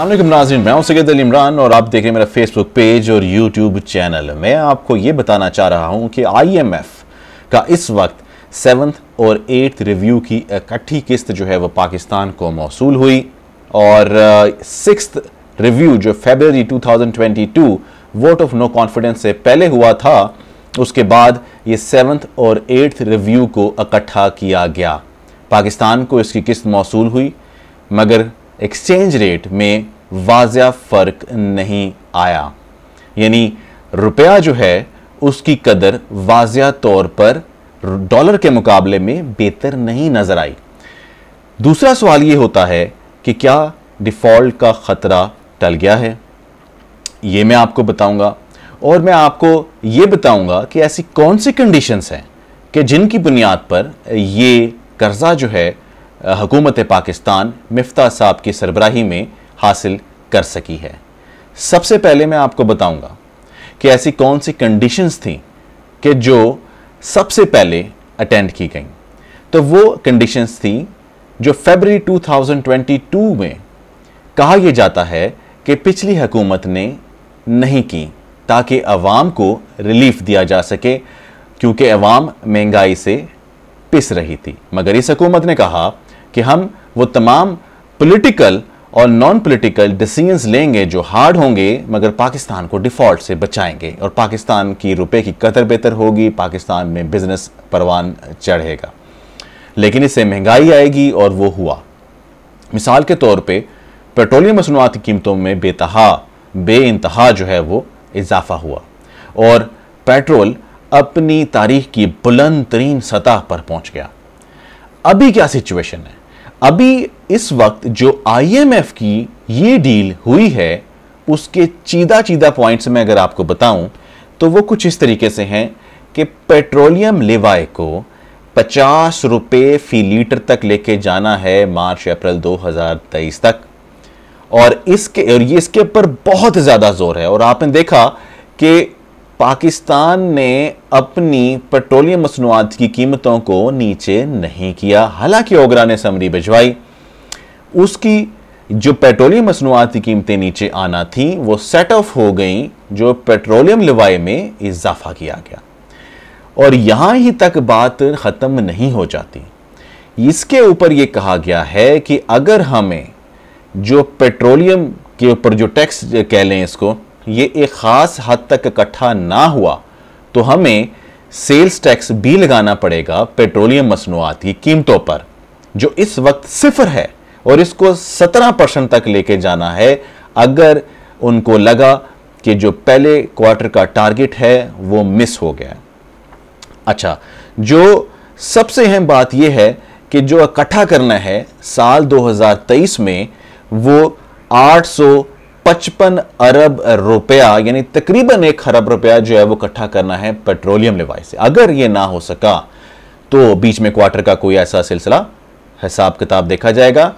अल्लाम नाजीन मैं हूँ सैद अली इमरान और आप देख रहे हैं मेरा फेसबुक पेज और यूट्यूब चैनल मैं आपको ये बताना चाह रहा हूँ कि आईएमएफ का इस वक्त सेवन्थ और एट्थ रिव्यू की इकट्ठी किस्त जो है वह पाकिस्तान को मौसू हुई और सिक्स रिव्यू जो February 2022 vote of no confidence से पहले हुआ था उसके बाद ये सेवन्थ और एट्थ रिव्यू को इकट्ठा किया गया पाकिस्तान को इसकी किस्त मौसू हुई मगर एक्सचेंज रेट में वाजिया फ़र्क नहीं आया यानी रुपया जो है उसकी कदर वाजिया तौर पर डॉलर के मुकाबले में बेहतर नहीं नज़र आई दूसरा सवाल ये होता है कि क्या डिफ़ॉल्ट का ख़तरा टल गया है ये मैं आपको बताऊंगा और मैं आपको ये बताऊंगा कि ऐसी कौन सी कंडीशंस हैं कि जिनकी बुनियाद पर ये कर्ज़ा जो है हकूमत पाकिस्तान मिफ्ता साहब की सरबराही में हासिल कर सकी है सबसे पहले मैं आपको बताऊंगा कि ऐसी कौन सी कंडीशंस थी कि जो सबसे पहले अटेंड की गई तो वो कंडीशंस थी जो फेबररी 2022 में कहा यह जाता है कि पिछली हुकूमत ने नहीं की ताकि अवाम को रिलीफ दिया जा सके क्योंकि अवाम महंगाई से पिस रही थी मगर इस हकूमत ने कहा कि हम वो तमाम पॉलिटिकल और नॉन पॉलिटिकल डिसीजंस लेंगे जो हार्ड होंगे मगर पाकिस्तान को डिफ़ॉल्ट से बचाएंगे और पाकिस्तान की रुपए की कदर बेहतर होगी पाकिस्तान में बिजनेस परवान चढ़ेगा लेकिन इससे महंगाई आएगी और वो हुआ मिसाल के तौर पे पेट्रोलियम मसनूआत की कीमतों में बेतहा बे इंतहा जो है वो इजाफा हुआ और पेट्रोल अपनी तारीख की बुलंद तरीन सतह पर पहुंच गया अभी क्या सिचुएशन है अभी इस वक्त जो आईएमएफ की ये डील हुई है उसके चीदा चीदा पॉइंट्स में अगर आपको बताऊं तो वो कुछ इस तरीके से हैं कि पेट्रोलियम लेवाए को पचास रुपये फी लीटर तक लेके जाना है मार्च अप्रैल 2023 तक और इसके और ये इसके ऊपर बहुत ज़्यादा जोर है और आपने देखा कि पाकिस्तान ने अपनी पेट्रोलियम मसनुआत की कीमतों को नीचे नहीं किया हालांकि ओगरा ने समरी भिजवाई उसकी जो पेट्रोलियम मसनुआत की कीमतें नीचे आना थी वो सेट ऑफ हो गई जो पेट्रोलियम लवाए में इजाफा किया गया और यहाँ ही तक बात ख़त्म नहीं हो जाती इसके ऊपर ये कहा गया है कि अगर हमें जो पेट्रोलियम के ऊपर जो टैक्स कह लें इसको ये एक ख़ास हद तक इकट्ठा ना हुआ तो हमें सेल्स टैक्स भी लगाना पड़ेगा पेट्रोलियम मसनूआत की कीमतों पर जो इस वक्त सिफर है और इसको सत्रह परसेंट तक लेके जाना है अगर उनको लगा कि जो पहले क्वार्टर का टारगेट है वो मिस हो गया अच्छा जो सबसे अहम बात यह है कि जो इकट्ठा करना है साल 2023 में वो आठ सौ पचपन अरब रुपया यानी तकरीबन एक खरब रुपया जो है वो इकट्ठा करना है पेट्रोलियम लिवाई से अगर ये ना हो सका तो बीच में क्वार्टर का कोई ऐसा सिलसिला हिसाब किताब देखा जाएगा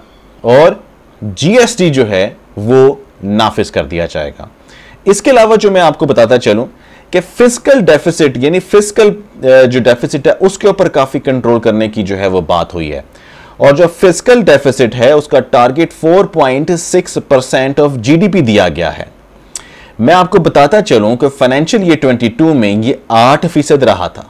और जीएसटी जो है वो नाफिज कर दिया जाएगा इसके अलावा जो मैं आपको बताता चलूं कि फिजिकल डेफिसिट यानी फिजिकल जो डेफिसिट है उसके ऊपर काफ़ी कंट्रोल करने की जो है वो बात हुई है और जो फिजिकल डेफिसिट है उसका टारगेट 4.6 परसेंट ऑफ जीडीपी दिया गया है मैं आपको बताता चलूं कि फाइनेंशियल ईयर 22 में ये 8 फीसद रहा था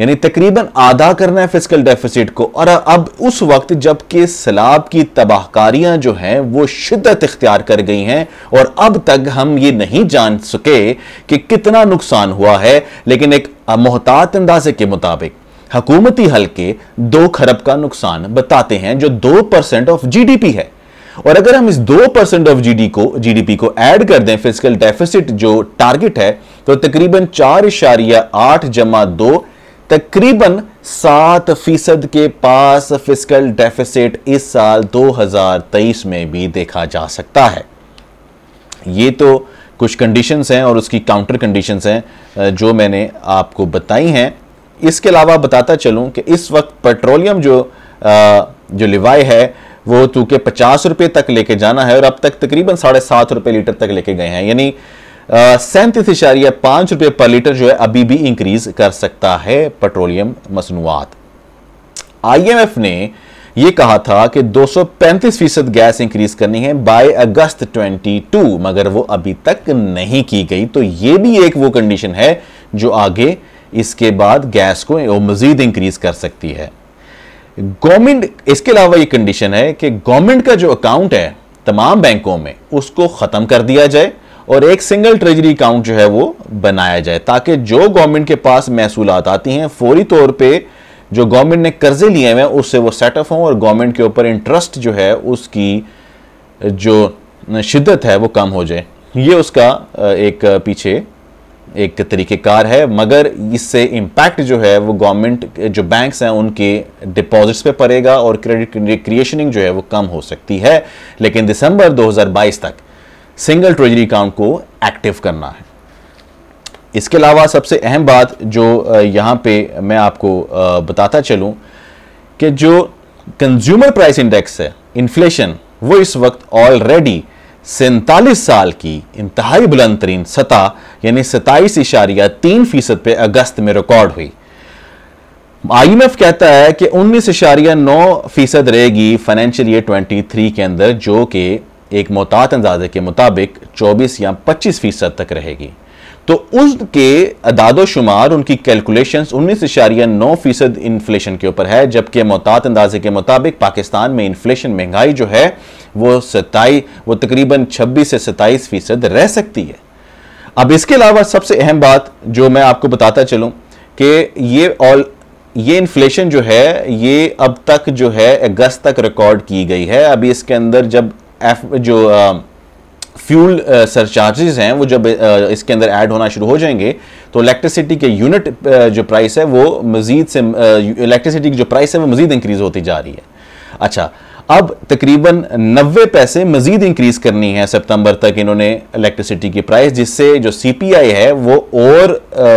यानी तकरीबन आधा करना है फिजिकल डेफिसिट को और अब उस वक्त जबकि सैलाब की तबाहकारियां जो हैं वो शिद्दत इख्तियार कर गई हैं और अब तक हम ये नहीं जान सके कि कितना नुकसान हुआ है लेकिन एक मोहतात अंदाजे के मुताबिक हकूमती हल्के दो खरब का नुकसान बताते हैं जो दो परसेंट ऑफ जीडीपी है और अगर हम इस दो परसेंट ऑफ जी को जीडीपी को ऐड कर दें फिजिकल डेफिसिट जो टारगेट है तो तकरीबन चार इशारिया आठ जमा दो तकरीबन सात फीसद के पास फिजिकल डेफिसिट इस साल 2023 में भी देखा जा सकता है ये तो कुछ कंडीशंस हैं और उसकी काउंटर कंडीशंस हैं जो मैंने आपको बताई हैं इसके अलावा बताता चलूँ कि इस वक्त पेट्रोलियम जो आ, जो लिवाई है वो तू के पचास रुपये तक लेके जाना है और अब तक तकरीबन साढ़े सात रुपये लीटर तक लेके गए हैं यानी सैंतीस इशारिया पाँच रुपये पर लीटर जो है अभी भी इंक्रीज कर सकता है पेट्रोलियम मसनूआत आईएमएफ ने ये कहा था कि 235 फीसद गैस इंक्रीज करनी है बाय अगस्त 22 मगर वो अभी तक नहीं की गई तो ये भी एक वो कंडीशन है जो आगे इसके बाद गैस को वो मज़ीद इंक्रीज़ कर सकती है गवर्नमेंट इसके अलावा ये कंडीशन है कि गवर्नमेंट का जो अकाउंट है तमाम बैंकों में उसको ख़त्म कर दिया जाए और एक सिंगल ट्रेजरी अकाउंट जो है वो बनाया जाए ताकि जो गवर्नमेंट के पास महसूल आती हैं फौरी तौर पर जो गवर्नमेंट ने कर्जे लिए हुए हैं उससे वो सेटअप हों और गवर्नमेंट के ऊपर इंटरेस्ट जो है उसकी जो शिद्दत है वो कम हो जाए ये उसका एक पीछे एक तरीक़ेकार है मगर इससे इम्पैक्ट जो है वो गवर्नमेंट जो बैंक्स हैं उनके डिपॉजिट्स पे पड़ेगा और क्रेडिट क्रिएशनिंग जो है वो कम हो सकती है लेकिन दिसंबर 2022 तक सिंगल ट्रेजरी अकाउंट को एक्टिव करना है इसके अलावा सबसे अहम बात जो यहाँ पे मैं आपको बताता चलूँ कि जो कंज्यूमर प्राइस इंडेक्स है इन्फ्लेशन वो इस वक्त ऑलरेडी सैंतालीस साल की इंतहाई बुलंद तरीन सतह यानी सताईस इशारिया तीन फीसद पर अगस्त में रिकॉर्ड हुई आईएमएफ कहता है कि उन्नीस इशारिया नौ फीसद रहेगी फाइनेंशियल ईयर 23 के अंदर जो कि एक मोहतात अंदाजे के मुताबिक 24 या 25 फीसद तक रहेगी तो उसके अदादोशुमार उनकी कैलकुलेशंस उन्नीस इशारिया नौ फीसद इन्फ्लेशन के ऊपर है जबकि मोहतात अंदाजे के मुताबिक पाकिस्तान में इन्फ्लेशन महंगाई जो है वो सताई वो तकरीबन 26 से 27 फीसद रह सकती है अब इसके अलावा सबसे अहम बात जो मैं आपको बताता चलूँ कि ये ऑल ये इन्फ्लेशन जो है ये अब तक जो है अगस्त तक रिकॉर्ड की गई है अभी इसके अंदर जब एफ जो आ, फ्यूल सरचार्जेज uh, हैं वो जब uh, इसके अंदर ऐड होना शुरू हो जाएंगे तो इलेक्ट्रिसिटी के यूनिट uh, जो प्राइस है वो मजीद से इलेक्ट्रिसिटी की जो प्राइस है वो मजीद इंक्रीज होती जा रही है अच्छा अब तकरीबन नब्बे पैसे मजीद इंक्रीज करनी है सितंबर तक इन्होंने इलेक्ट्रिसिटी की प्राइस जिससे जो सीपीआई है वो और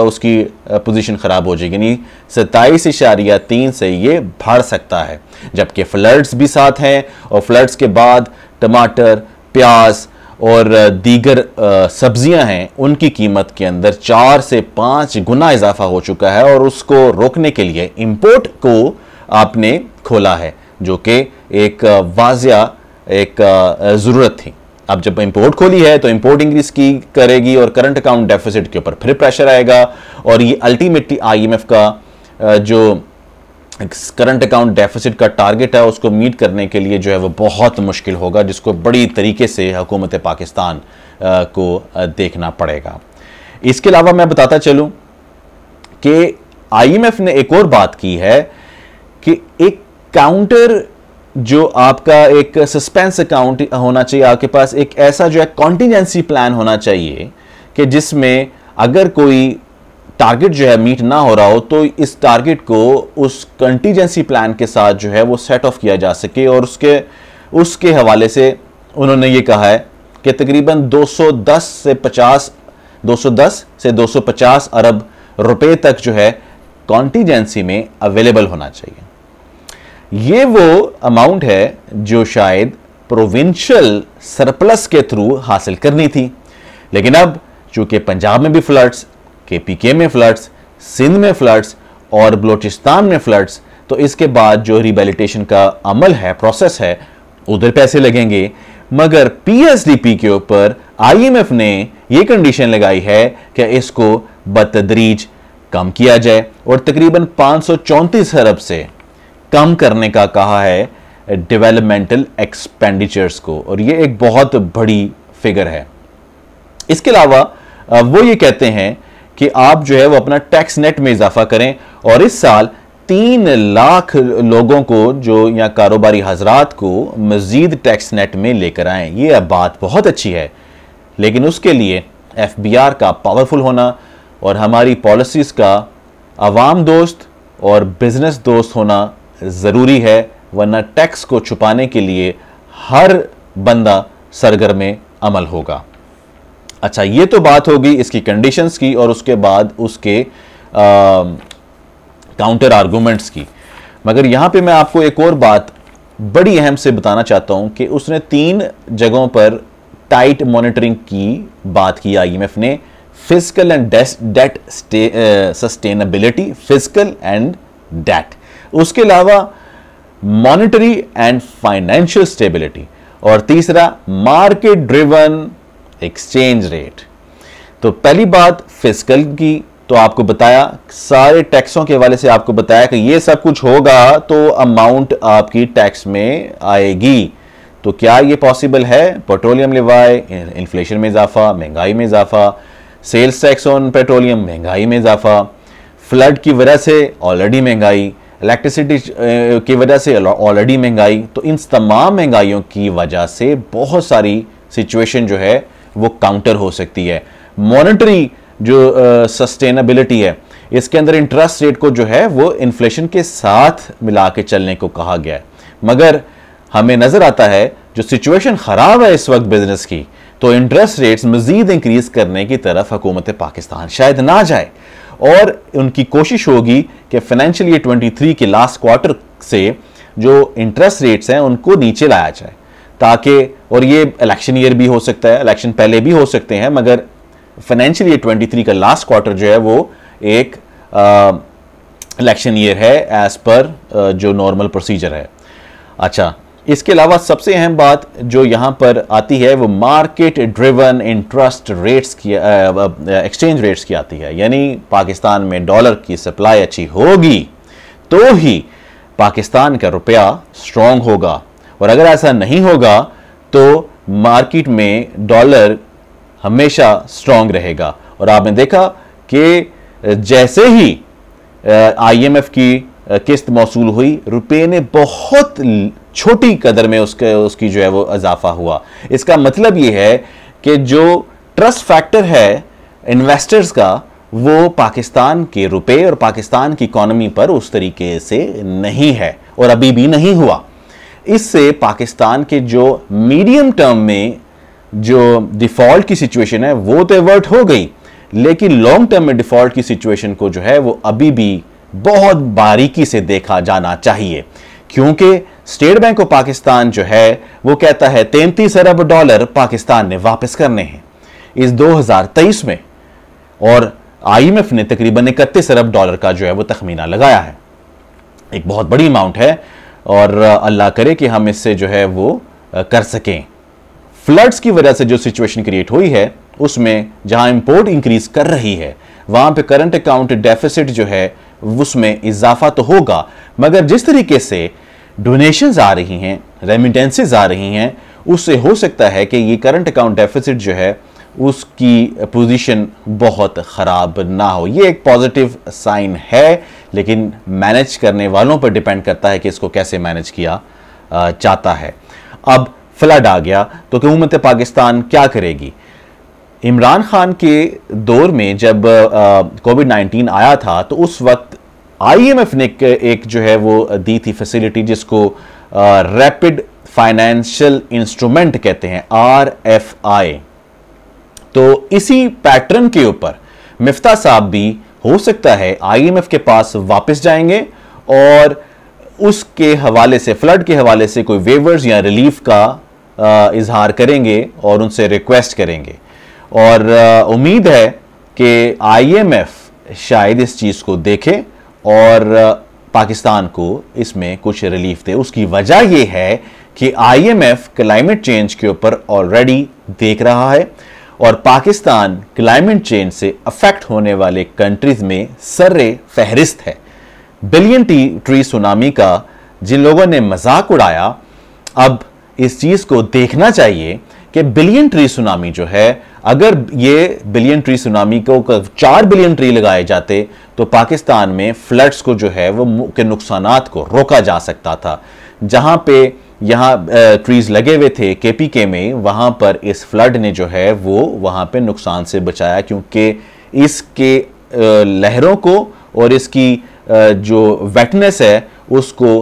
उसकी पोजीशन ख़राब हो जाएगी यानी सत्ताईस इशारिया तीन से ये बढ़ सकता है जबकि फ्लड्स भी साथ हैं और फ्लड्स के बाद टमाटर प्याज और दीगर सब्जियां हैं उनकी कीमत के अंदर चार से पाँच गुना इजाफा हो चुका है और उसको रोकने के लिए इम्पोर्ट को आपने खोला है जो कि एक वाजिया एक ज़रूरत थी अब जब इंपोर्ट खोली है तो इंपोर्ट इंक्रीज की करेगी और करंट अकाउंट डेफिसिट के ऊपर फिर प्रेशर आएगा और ये अल्टीमेटली आईएमएफ का जो करंट अकाउंट डेफिसिट का टारगेट है उसको मीट करने के लिए जो है वो बहुत मुश्किल होगा जिसको बड़ी तरीके से हुकूमत पाकिस्तान को देखना पड़ेगा इसके अलावा मैं बताता चलूँ कि आईएमएफ ने एक और बात की है कि एक काउंटर जो आपका एक सस्पेंस अकाउंट होना चाहिए आपके पास एक ऐसा जो है कॉन्टीजेंसी प्लान होना चाहिए कि जिसमें अगर कोई टारगेट जो है मीट ना हो रहा हो तो इस टारगेट को उस कंटीजेंसी प्लान के साथ जो है वो सेट ऑफ किया जा सके और उसके उसके हवाले से उन्होंने ये कहा है कि तकरीबन 210 से 50 210 से 250 अरब रुपए तक जो है कॉन्टीजेंसी में अवेलेबल होना चाहिए ये वो अमाउंट है जो शायद प्रोविंशियल सरप्लस के थ्रू हासिल करनी थी लेकिन अब चूंकि पंजाब में भी फ्लड्स के पी के में फ्लड्स सिंध में फ्लड्स और बलोचिस्तान में फ्लड्स तो इसके बाद जो रिबेलीटेशन का अमल है प्रोसेस है उधर पैसे लगेंगे मगर पीएसडीपी के ऊपर आईएमएफ ने यह कंडीशन लगाई है कि इसको बतदरीज कम किया जाए और तकरीबन पाँच अरब से कम करने का कहा है डेवलपमेंटल एक्सपेंडिचर्स को और ये एक बहुत बड़ी फिगर है इसके अलावा वो ये कहते हैं कि आप जो है वो अपना टैक्स नेट में इजाफा करें और इस साल तीन लाख लोगों को जो या कारोबारी हजरात को मज़ीद टैक्स नेट में लेकर आएँ ये बात बहुत अच्छी है लेकिन उसके लिए एफ बी आर का पावरफुल होना और हमारी पॉलिसीज़ का आवाम दोस्त और बिज़नेस दोस्त होना ज़रूरी है वरना टैक्स को छुपाने के लिए हर बंदा सरगर्म अमल होगा अच्छा ये तो बात होगी इसकी कंडीशंस की और उसके बाद उसके काउंटर आर्गूमेंट्स की मगर यहां पे मैं आपको एक और बात बड़ी अहम से बताना चाहता हूं कि उसने तीन जगहों पर टाइट मॉनिटरिंग की बात की आईएमएफ ने fiscal and debt sustainability fiscal and debt उसके अलावा मॉनिटरी एंड फाइनेंशियल स्टेबिलिटी और तीसरा मार्केट ड्रिवन एक्सचेंज रेट तो पहली बात फिजिकल की तो आपको बताया सारे टैक्सों के हवाले से आपको बताया कि ये सब कुछ होगा तो अमाउंट आपकी टैक्स में आएगी तो क्या ये पॉसिबल है पेट्रोलियम लिवाए इन्फ्लेशन में इजाफा महंगाई में इजाफा सेल्स टैक्स ऑन पेट्रोलियम महंगाई में इजाफा फ्लड की वजह से ऑलरेडी महंगाई इलेक्ट्रिसिटी की वजह से ऑलरेडी महंगाई तो इन तमाम महंगाइयों की वजह से बहुत सारी सिचुएशन जो है वो काउंटर हो सकती है मॉनेटरी जो सस्टेनेबिलिटी है इसके अंदर इंटरेस्ट रेट को जो है वो इन्फ्लेशन के साथ मिला के चलने को कहा गया है मगर हमें नज़र आता है जो सिचुएशन ख़राब है इस वक्त बिजनेस की तो इंटरेस्ट रेट्स मज़ीद इंक्रीज़ करने की तरफ हुकूमत पाकिस्तान शायद ना जाए और उनकी कोशिश होगी कि फाइनेंशियल ईयर 23 के लास्ट क्वार्टर से जो इंटरेस्ट रेट्स हैं उनको नीचे लाया जाए ताकि और ये इलेक्शन ईयर भी हो सकता है इलेक्शन पहले भी हो सकते हैं मगर फाइनेंशियल ईयर 23 का लास्ट क्वार्टर जो है वो एक इलेक्शन ईयर है एज़ पर जो नॉर्मल प्रोसीजर है अच्छा इसके अलावा सबसे अहम बात जो यहाँ पर आती है वो मार्केट ड्रिवन इंटरेस्ट रेट्स की एक्सचेंज रेट्स की आती है यानी पाकिस्तान में डॉलर की सप्लाई अच्छी होगी तो ही पाकिस्तान का रुपया स्ट्रांग होगा और अगर ऐसा नहीं होगा तो मार्केट में डॉलर हमेशा स्ट्रांग रहेगा और आपने देखा कि जैसे ही आईएमएफ की किस्त मौसूल हुई रुपये ने बहुत छोटी कदर में उसके उसकी जो है वो इजाफा हुआ इसका मतलब ये है कि जो ट्रस्ट फैक्टर है इन्वेस्टर्स का वो पाकिस्तान के रुपए और पाकिस्तान की इकोनॉमी पर उस तरीके से नहीं है और अभी भी नहीं हुआ इससे पाकिस्तान के जो मीडियम टर्म में जो डिफ़ॉल्ट की सिचुएशन है वो तो एवर्ट हो गई लेकिन लॉन्ग टर्म में डिफ़ॉल्ट की सिचुएशन को जो है वो अभी भी बहुत बारीकी से देखा जाना चाहिए क्योंकि स्टेट बैंक ऑफ पाकिस्तान जो है वो कहता है तैंतीस अरब डॉलर पाकिस्तान ने वापस करने हैं इस 2023 में और आईएमएफ ने तकरीबन इकतीस अरब डॉलर का जो है वो तखमीना लगाया है एक बहुत बड़ी अमाउंट है और अल्लाह करे कि हम इससे जो है वो कर सकें फ्लड्स की वजह से जो सिचुएशन क्रिएट हुई है उसमें जहां इंपोर्ट इंक्रीज कर रही है वहां पे करंट अकाउंट डेफिसिट जो है उसमें इजाफा तो होगा मगर जिस तरीके से डोनेशंस आ रही हैं रेमिटेंसेज आ रही हैं उससे हो सकता है कि ये करंट अकाउंट डेफिसिट जो है उसकी पोजीशन बहुत ख़राब ना हो ये एक पॉजिटिव साइन है लेकिन मैनेज करने वालों पर डिपेंड करता है कि इसको कैसे मैनेज किया चाहता है अब फ्लड आ गया तो हुकूमत पाकिस्तान क्या करेगी इमरान खान के दौर में जब कोविड नाइन्टीन आया था तो उस वक्त आईएमएफ ने एक जो है वो दी थी फैसिलिटी जिसको रैपिड फाइनेंशियल इंस्ट्रूमेंट कहते हैं आर एफ आई तो इसी पैटर्न के ऊपर मिफ्ता साहब भी हो सकता है आईएमएफ के पास वापस जाएंगे और उसके हवाले से फ्लड के हवाले से कोई वेवर्स या रिलीफ का इजहार करेंगे और उनसे रिक्वेस्ट करेंगे और उम्मीद है कि आईएमएफ शायद इस चीज़ को देखे और पाकिस्तान को इसमें कुछ रिलीफ दे उसकी वजह यह है कि आईएमएफ क्लाइमेट चेंज के ऊपर ऑलरेडी देख रहा है और पाकिस्तान क्लाइमेट चेंज से अफेक्ट होने वाले कंट्रीज में सर्रे फहरिस्त है बिलियन टी ट्री सुनामी का जिन लोगों ने मजाक उड़ाया अब इस चीज़ को देखना चाहिए कि बिलियन ट्री सुनामी जो है अगर ये बिलियन ट्री सुनामी को चार बिलियन ट्री लगाए जाते तो पाकिस्तान में फ्लड्स को जो है वो के नुकसान को रोका जा सकता था जहाँ पे यहाँ ट्रीज लगे हुए थे केपीके में वहाँ पर इस फ्लड ने जो है वो वहाँ पे नुकसान से बचाया क्योंकि इसके लहरों को और इसकी जो वेटनेस है उसको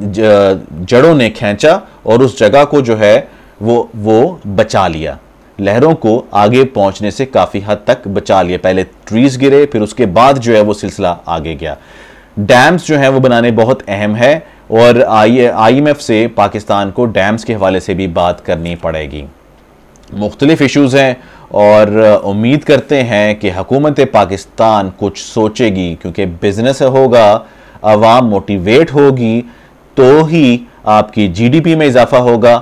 जड़ों ने खींचा और उस जगह को जो है वो वो बचा लिया लहरों को आगे पहुंचने से काफ़ी हद तक बचा लिया पहले ट्रीज गिरे फिर उसके बाद जो है वो सिलसिला आगे गया डैम्स जो है वो बनाने बहुत अहम है और आई आईएमएफ से पाकिस्तान को डैम्स के हवाले से भी बात करनी पड़ेगी मुख्तलिफ इशूज हैं और उम्मीद करते हैं कि हकूमत पाकिस्तान कुछ सोचेगी क्योंकि बिज़नेस होगा आवाम मोटिवेट होगी तो ही आपकी जीडीपी में इजाफा होगा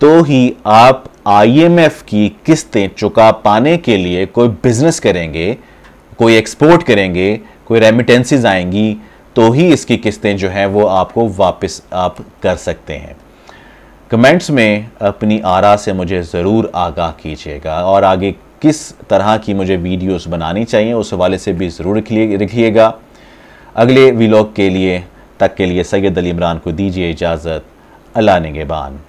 तो ही आप आईएमएफ की किस्तें चुका पाने के लिए कोई बिजनेस करेंगे कोई एक्सपोर्ट करेंगे कोई रेमिटेंसीज आएंगी तो ही इसकी किस्तें जो हैं वो आपको वापस आप कर सकते हैं कमेंट्स में अपनी आरा से मुझे ज़रूर आगाह कीजिएगा और आगे किस तरह की मुझे वीडियोस बनानी चाहिए उस हवाले से भी ज़रूर रखिएगा अगले वीलॉग के लिए तक के लिए सैयद अली इमरान को दीजिए इजाज़त अल्लाह नेगेबान